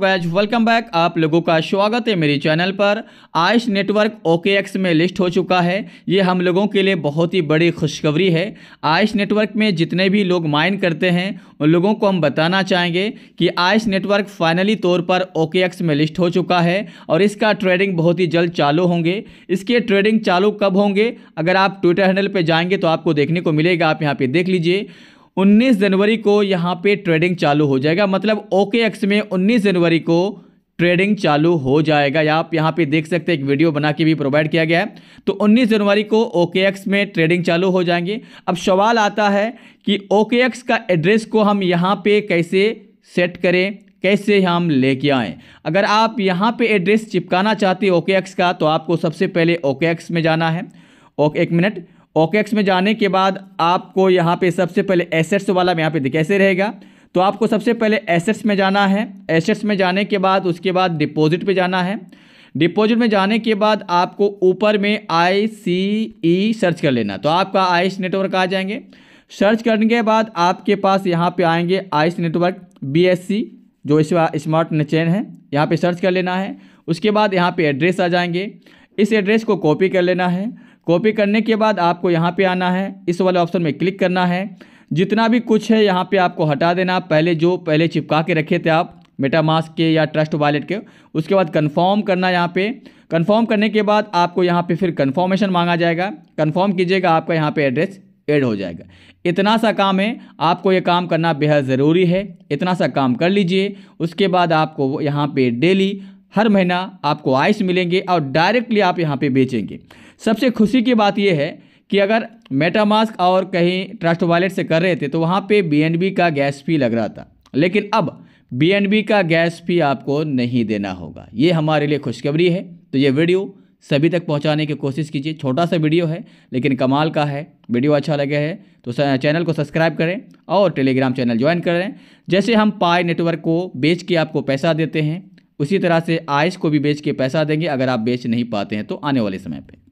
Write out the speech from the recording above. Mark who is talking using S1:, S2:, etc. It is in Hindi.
S1: गैज वेलकम बैक आप लोगों का स्वागत है मेरे चैनल पर आइस नेटवर्क एक्स में लिस्ट हो चुका है ये हम लोगों के लिए बहुत ही बड़ी खुशखबरी है आइस नेटवर्क में जितने भी लोग माइन करते हैं उन लोगों को हम बताना चाहेंगे कि आइस नेटवर्क फाइनली तौर पर एक्स में लिस्ट हो चुका है और इसका ट्रेडिंग बहुत ही जल्द चालू होंगे इसके ट्रेडिंग चालू कब होंगे अगर आप ट्विटर हैंडल पर जाएंगे तो आपको देखने को मिलेगा आप यहाँ पर देख लीजिए 19 जनवरी को यहाँ पे ट्रेडिंग चालू हो जाएगा मतलब ओके एक्स में 19 जनवरी को ट्रेडिंग चालू हो जाएगा या आप यहाँ पे देख सकते हैं एक वीडियो बना के भी प्रोवाइड किया गया है तो 19 जनवरी को ओके एक्स में ट्रेडिंग चालू हो जाएंगे अब सवाल आता है कि ओके एक्स का एड्रेस को हम यहाँ पे कैसे सेट करें कैसे हम लेके आएँ अगर आप यहाँ पे एड्रेस चिपकाना चाहते ओके एक्स का तो आपको सबसे पहले ओके एक्स में जाना है ओके एक मिनट ओकेक्स में जाने के बाद आपको यहाँ पे सबसे पहले एसेट्स वाला यहाँ पे कैसे रहेगा तो आपको सबसे पहले एसेट्स में जाना है एसेट्स में जाने के बाद उसके बाद डिपॉजिट पे जाना है डिपॉजिट में जाने के बाद आपको ऊपर में आई सी ई सर्च कर लेना तो आपका आइस नेटवर्क e आ जाएंगे सर्च करने के बाद आपके पास यहाँ पर आएंगे Ice Network B S C जो स्मार्ट चेन है यहाँ पर सर्च कर लेना है उसके बाद यहाँ पर एड्रेस आ जाएंगे इस एड्रेस को कॉपी कर लेना है कॉपी करने के बाद आपको यहाँ पे आना है इस वाले ऑप्शन में क्लिक करना है जितना भी कुछ है यहाँ पे आपको हटा देना पहले जो पहले चिपका के रखे थे आप मेटामास्क के या ट्रस्ट वॉलेट के उसके बाद कन्फर्म करना यहाँ पे कन्फर्म करने के बाद आपको यहाँ पे फिर कन्फर्मेशन मांगा जाएगा कन्फर्म कीजिएगा आपका यहाँ पर एड्रेस एड हो जाएगा इतना सा काम है आपको ये काम करना बेहद ज़रूरी है इतना सा काम कर लीजिए उसके बाद आपको यहाँ पे डेली हर महीना आपको आइस मिलेंगे और डायरेक्टली आप यहाँ पे बेचेंगे सबसे खुशी की बात यह है कि अगर मेटामास्क और कहीं ट्रस्ट वॉलेट से कर रहे थे तो वहाँ पे बीएनबी का गैस फी लग रहा था लेकिन अब बीएनबी का गैस फी आपको नहीं देना होगा ये हमारे लिए खुशखबरी है तो ये वीडियो सभी तक पहुँचाने की कोशिश कीजिए छोटा सा वीडियो है लेकिन कमाल का है वीडियो अच्छा लगे है तो चैनल को सब्सक्राइब करें और टेलीग्राम चैनल ज्वाइन करें जैसे हम पाई नेटवर्क को बेच के आपको पैसा देते हैं उसी तरह से आइस को भी बेच के पैसा देंगे अगर आप बेच नहीं पाते हैं तो आने वाले समय पर